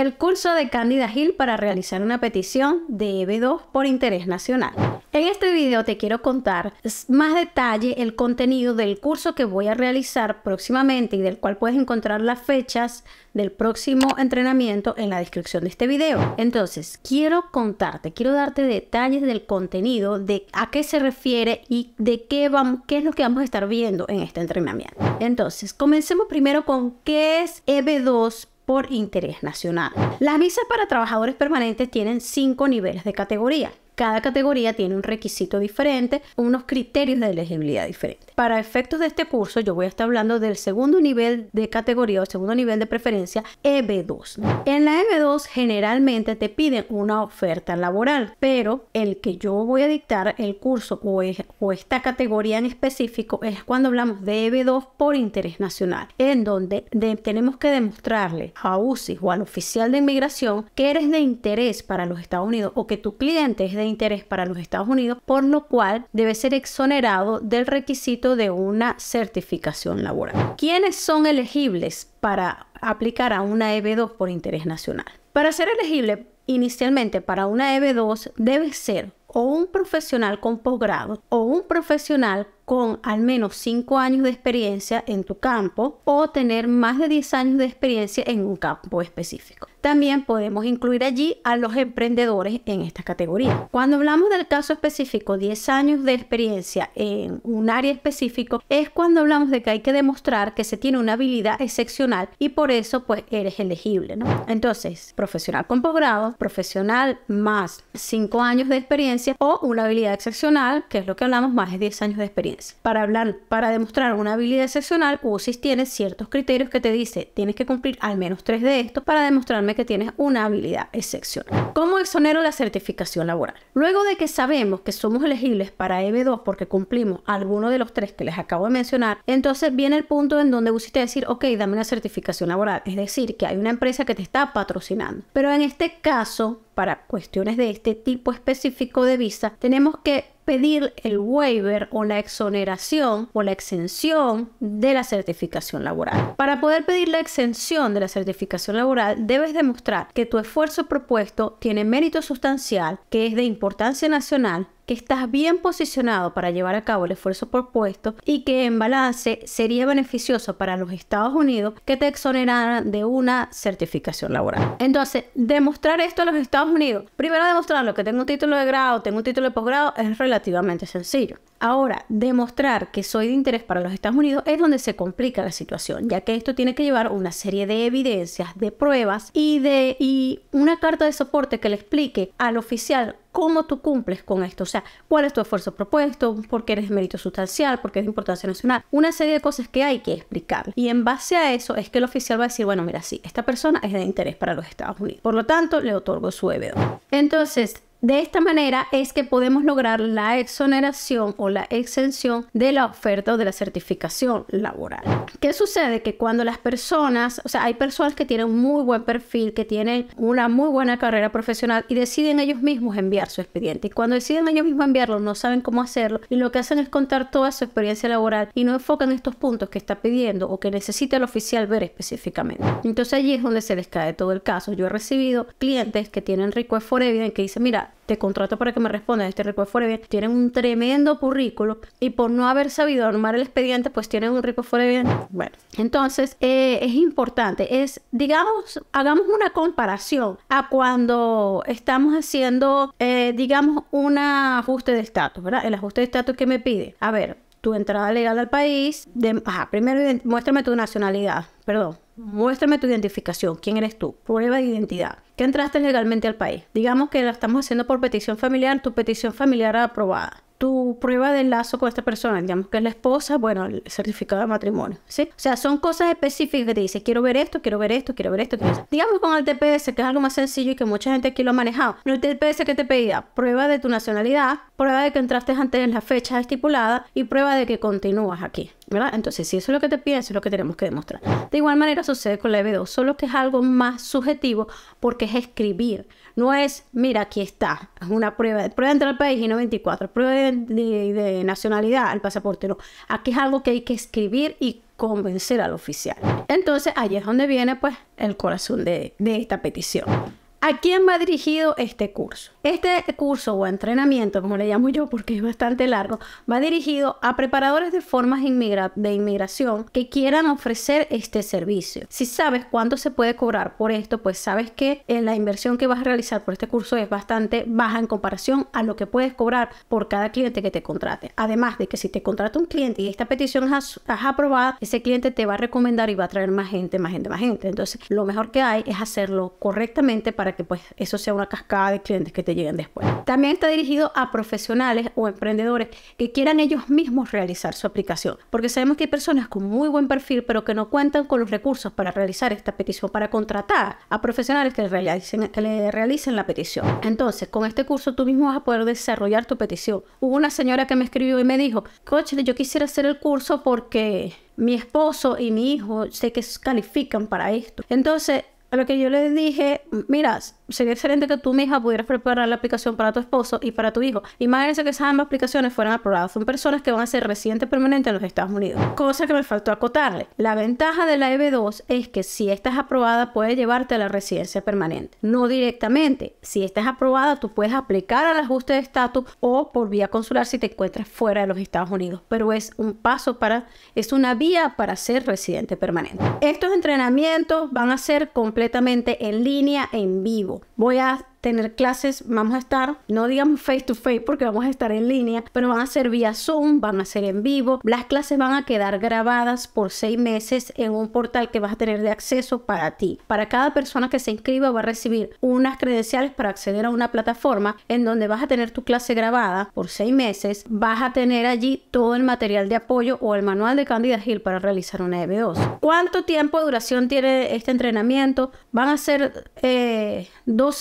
el curso de Cándida Gil para realizar una petición de EB2 por interés nacional. En este video te quiero contar más detalle el contenido del curso que voy a realizar próximamente y del cual puedes encontrar las fechas del próximo entrenamiento en la descripción de este video. Entonces, quiero contarte, quiero darte detalles del contenido, de a qué se refiere y de qué qué es lo que vamos a estar viendo en este entrenamiento. Entonces, comencemos primero con qué es EB2 por interés nacional. Las visas para trabajadores permanentes tienen cinco niveles de categoría. Cada categoría tiene un requisito diferente, unos criterios de elegibilidad diferentes. Para efectos de este curso, yo voy a estar hablando del segundo nivel de categoría o segundo nivel de preferencia, EB2. En la EB2 generalmente te piden una oferta laboral, pero el que yo voy a dictar el curso o, esta categoría en específico es cuando hablamos de EB2 por interés nacional, en donde tenemos que demostrarle a UCI o al oficial de inmigración que eres de interés para los Estados Unidos o que tu cliente es de interés para los Estados Unidos, por lo cual debe ser exonerado del requisito de una certificación laboral. ¿Quiénes son elegibles para aplicar a una EB2 por interés nacional? Para ser elegible inicialmente para una EB2 debe ser o un profesional con posgrado o un profesional con al menos 5 años de experiencia en tu campo o tener más de 10 años de experiencia en un campo específico. También podemos incluir allí a los emprendedores en esta categoría. Cuando hablamos del caso específico 10 años de experiencia en un área específico es cuando hablamos de que hay que demostrar que se tiene una habilidad excepcional y por eso pues eres elegible, Entonces, profesional con posgrado, profesional más 5 años de experiencia o una habilidad excepcional, que es lo que hablamos, más de 10 años de experiencia. Para hablar, para demostrar una habilidad excepcional, UCIS tiene ciertos criterios que te dice, tienes que cumplir al menos tres de estos para demostrarme que tienes una habilidad excepcional. ¿Cómo exonero la certificación laboral? Luego de que sabemos que somos elegibles para EB2 porque cumplimos alguno de los tres que les acabo de mencionar, entonces viene el punto en donde UCIS te decir, ok, dame una certificación laboral. Es decir, que hay una empresa que te está patrocinando. Pero en este caso, para cuestiones de este tipo específico de visa, tenemos que pedir el waiver o la exoneración o la exención de la certificación laboral. Para poder pedir la exención de la certificación laboral, debes demostrar que tu esfuerzo propuesto tiene mérito sustancial, que es de importancia nacional, que estás bien posicionado para llevar a cabo el esfuerzo propuesto y que en balance sería beneficioso para los Estados Unidos que te exoneraran de una certificación laboral. Entonces, demostrar esto a los Estados Unidos, primero demostrarlo que tengo un título de grado, tengo un título de posgrado, es relativamente sencillo. Ahora, demostrar que soy de interés para los Estados Unidos es donde se complica la situación, ya que esto tiene que llevar una serie de evidencias, de pruebas y de y una carta de soporte que le explique al oficial cómo tú cumples con esto, o sea, cuál es tu esfuerzo propuesto, por qué eres de mérito sustancial, por qué es de importancia nacional, una serie de cosas que hay que explicar. Y en base a eso es que el oficial va a decir, bueno, mira, sí, esta persona es de interés para los Estados Unidos, por lo tanto, le otorgo su eb Entonces, de esta manera es que podemos lograr la exoneración o la exención de la oferta o de la certificación laboral. ¿Qué sucede? Que cuando las personas, o sea, hay personas que tienen un muy buen perfil, que tienen una muy buena carrera profesional y deciden ellos mismos enviar su expediente. Y cuando deciden ellos mismos enviarlo, no saben cómo hacerlo y lo que hacen es contar toda su experiencia laboral y no enfocan estos puntos que está pidiendo o que necesita el oficial ver específicamente. Entonces allí es donde se les cae todo el caso. Yo he recibido clientes que tienen Request for que dicen, mira, te contrato para que me respondas este request fuera bien Tienen un tremendo currículo y por no haber sabido armar el expediente, pues tienen un request fuera bien Bueno, entonces eh, es importante, es, digamos, hagamos una comparación a cuando estamos haciendo, eh, digamos, un ajuste de estatus, ¿verdad? El ajuste de estatus que me pide. A ver, tu entrada legal al país. De, ajá, primero muéstrame tu nacionalidad, perdón. Muéstrame tu identificación, quién eres tú, prueba de identidad. Que entraste legalmente al país. Digamos que la estamos haciendo por petición familiar, tu petición familiar aprobada tu prueba de lazo con esta persona, digamos que es la esposa, bueno, el certificado de matrimonio, ¿sí? O sea, son cosas específicas que te dice, quiero ver esto, quiero ver esto, quiero ver esto. Quiero ver Digamos con el TPS, que es algo más sencillo y que mucha gente aquí lo ha manejado. El TPS que te pedía, prueba de tu nacionalidad, prueba de que entraste antes en la fecha estipulada y prueba de que continúas aquí. Entonces, si eso es lo que te piden, eso es lo que tenemos que demostrar. De igual manera sucede con la EB2, solo que es algo más subjetivo porque es escribir. No es, mira, aquí está, es una prueba, prueba de entrar al país y 94, prueba de, nacionalidad al pasaporte, no. Aquí es algo que hay que escribir y convencer al oficial. Entonces, ahí es donde viene, pues, el corazón de esta petición. ¿A quién va dirigido este curso? Este curso o entrenamiento, como le llamo yo porque es bastante largo, va dirigido a preparadores de formas de inmigración que quieran ofrecer este servicio. Si sabes cuánto se puede cobrar por esto, pues sabes que eh, la inversión que vas a realizar por este curso es bastante baja en comparación a lo que puedes cobrar por cada cliente que te contrate. Además de que si te contrata un cliente y esta petición es aprobada, ese cliente te va a recomendar y va a traer más gente, más gente, más gente. Entonces, lo mejor que hay es hacerlo correctamente para que pues eso sea una cascada de clientes que te lleguen después. También está dirigido a profesionales o emprendedores que quieran ellos mismos realizar su aplicación, porque sabemos que hay personas con muy buen perfil, pero que no cuentan con los recursos para realizar esta petición, para contratar a profesionales que, le realicen la petición. Entonces, con este curso tú mismo vas a poder desarrollar tu petición. Hubo una señora que me escribió y me dijo, coach, yo quisiera hacer el curso porque mi esposo y mi hijo sé que califican para esto. Entonces, a lo que yo le dije, mira, sería excelente que tú, hija pudieras preparar la aplicación para tu esposo y para tu hijo. Imagínense que esas ambas aplicaciones fueran aprobadas. Son personas que van a ser residentes permanentes en los Estados Unidos. Cosa que me faltó acotarle. La ventaja de la EB2 es que si estás aprobada, puedes llevarte a la residencia permanente. No directamente. Si estás aprobada, tú puedes aplicar al ajuste de estatus o por vía consular si te encuentras fuera de los Estados Unidos. Pero es un paso para, es una vía para ser residente permanente. Estos entrenamientos van a ser con completamente en línea, en vivo. Voy a tener clases, vamos a estar, no digamos face to face porque vamos a estar en línea, pero van a ser vía Zoom, van a ser en vivo. Las clases van a quedar grabadas por seis meses en un portal que vas a tener de acceso para ti. Para cada persona que se inscriba va a recibir unas credenciales para acceder a una plataforma en donde vas a tener tu clase grabada por seis meses. Vas a tener allí todo el material de apoyo o el manual de Candida Hill para realizar una EB2. ¿Cuánto tiempo de duración tiene este entrenamiento? Van a ser 12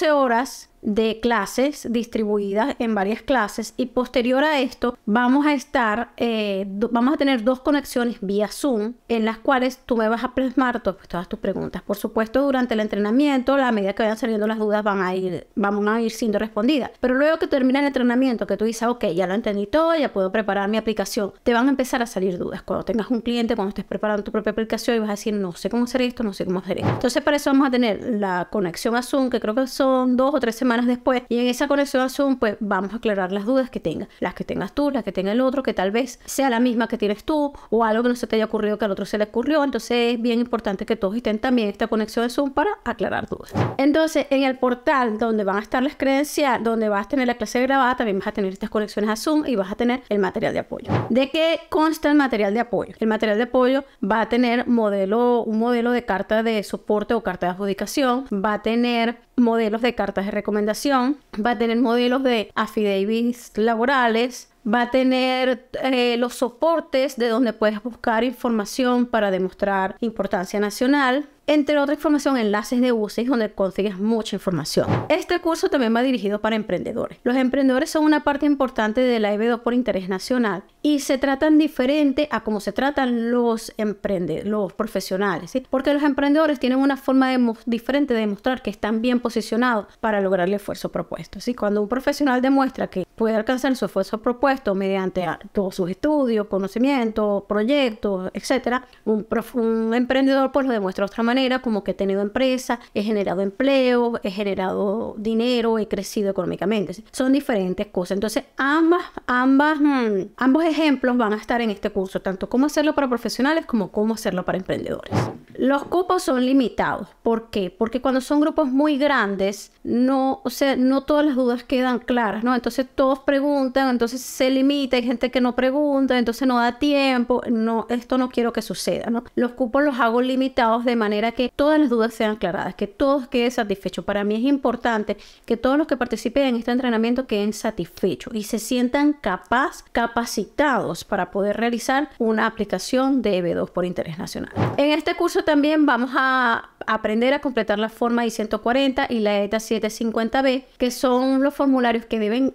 eh, horas us de clases distribuidas en varias clases y posterior a esto vamos a estar, eh, vamos a tener dos conexiones vía Zoom en las cuales tú me vas a plasmar pues, todas tus preguntas. Por supuesto, durante el entrenamiento, a medida que vayan saliendo las dudas van a ir, vamos a ir siendo respondidas. Pero luego que termina el entrenamiento, que tú dices, ok, ya lo entendí todo, ya puedo preparar mi aplicación, te van a empezar a salir dudas. Cuando tengas un cliente, cuando estés preparando tu propia aplicación y vas a decir, no sé cómo hacer esto, no sé cómo hacer esto. Entonces para eso vamos a tener la conexión a Zoom, que creo que son dos o tres semanas después. Y en esa conexión a Zoom, pues vamos a aclarar las dudas que tengas. Las que tengas tú, las que tenga el otro, que tal vez sea la misma que tienes tú o algo que no se te haya ocurrido que al otro se le ocurrió. Entonces es bien importante que todos estén también esta conexión de Zoom para aclarar dudas. Entonces en el portal donde van a estar las credenciales, donde vas a tener la clase grabada, también vas a tener estas conexiones a Zoom y vas a tener el material de apoyo. ¿De qué consta el material de apoyo? El material de apoyo va a tener modelo, un modelo de carta de soporte o carta de adjudicación, va a tener modelos de cartas de recomendación, va a tener modelos de affidavits laborales, va a tener eh, los soportes de donde puedes buscar información para demostrar importancia nacional, entre otra información, enlaces de UCI donde consigues mucha información. Este curso también va dirigido para emprendedores. Los emprendedores son una parte importante de la EB2 por interés nacional y se tratan diferente a cómo se tratan los emprendedores, los profesionales, porque los emprendedores tienen una forma diferente de demostrar que están bien posicionados para lograr el esfuerzo propuesto. Cuando un profesional demuestra que puede alcanzar su esfuerzo propuesto mediante todos sus estudios, conocimientos, proyectos, etcétera, un, emprendedor pues lo demuestra de otra manera como que he tenido empresa, he generado empleo, he generado dinero, he crecido económicamente. Son diferentes cosas. Entonces, ambas, ambas, mm, ambos ejemplos van a estar en este curso, tanto cómo hacerlo para profesionales como cómo hacerlo para emprendedores. Los cupos son limitados. ¿Por qué? Porque cuando son grupos muy grandes, no, o sea, no todas las dudas quedan claras, ¿no? Entonces todos preguntan, entonces se limita, hay gente que no pregunta, entonces no da tiempo. No, esto no quiero que suceda, ¿no? Los cupos los hago limitados de manera que todas las dudas sean aclaradas, que todos queden satisfechos. Para mí es importante que todos los que participen en este entrenamiento queden satisfechos y se sientan capaz, capacitados para poder realizar una aplicación de EB2 por interés nacional. En este curso también vamos a aprender a completar la forma I-140 y la ETA 750B, que son los formularios que deben,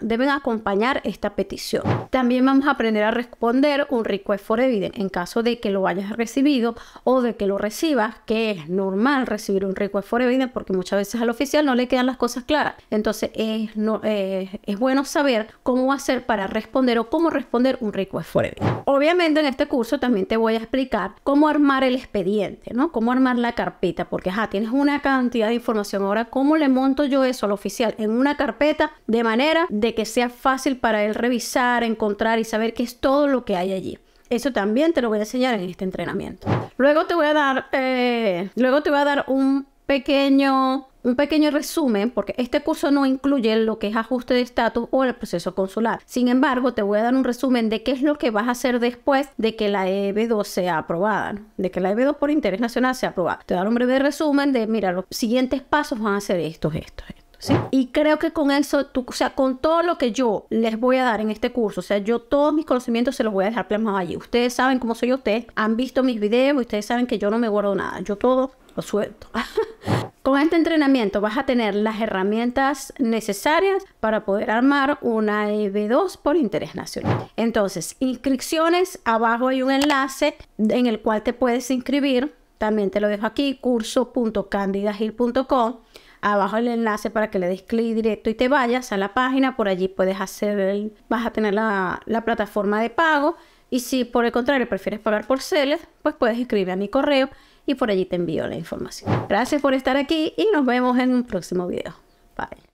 deben acompañar esta petición. También vamos a aprender a responder un request for evidence en caso de que lo hayas recibido o de que lo recibas, que es normal recibir un request for evidence porque muchas veces al oficial no le quedan las cosas claras. Entonces es, no, es bueno saber cómo hacer para responder o cómo responder un request for evidence. Obviamente en este curso también te voy a explicar cómo armar el expediente, ¿no? Cómo armar la carpeta, porque tienes una cantidad de información. Ahora, ¿cómo le monto yo eso al oficial en una carpeta de manera de que sea fácil para él revisar, encontrar y saber qué es todo lo que hay allí? Eso también te lo voy a enseñar en este entrenamiento. Luego te voy a dar, eh, luego te voy a dar un pequeño, un pequeño resumen, porque este curso no incluye lo que es ajuste de estatus o el proceso consular. Sin embargo, te voy a dar un resumen de qué es lo que vas a hacer después de que la EB2 sea aprobada, de que la EB2 por interés nacional sea aprobada. Te voy dar un breve resumen de, mira, los siguientes pasos van a ser estos, estos. estos. Y creo que con eso, o sea, con todo lo que yo les voy a dar en este curso, o sea, yo todos mis conocimientos se los voy a dejar plasmados allí. Ustedes saben cómo soy yo, ustedes han visto mis videos, ustedes saben que yo no me guardo nada, yo todo lo suelto. Con este entrenamiento vas a tener las herramientas necesarias para poder armar una EB2 por interés nacional. Entonces, inscripciones, abajo hay un enlace en el cual te puedes inscribir. También te lo dejo aquí, curso.candidagil.com abajo el enlace para que le des clic directo y te vayas a la página. Por allí puedes hacer, el, vas a tener la, plataforma de pago. Y si por el contrario prefieres pagar por sales, pues puedes escribir a mi correo y por allí te envío la información. Gracias por estar aquí y nos vemos en un próximo video. Bye.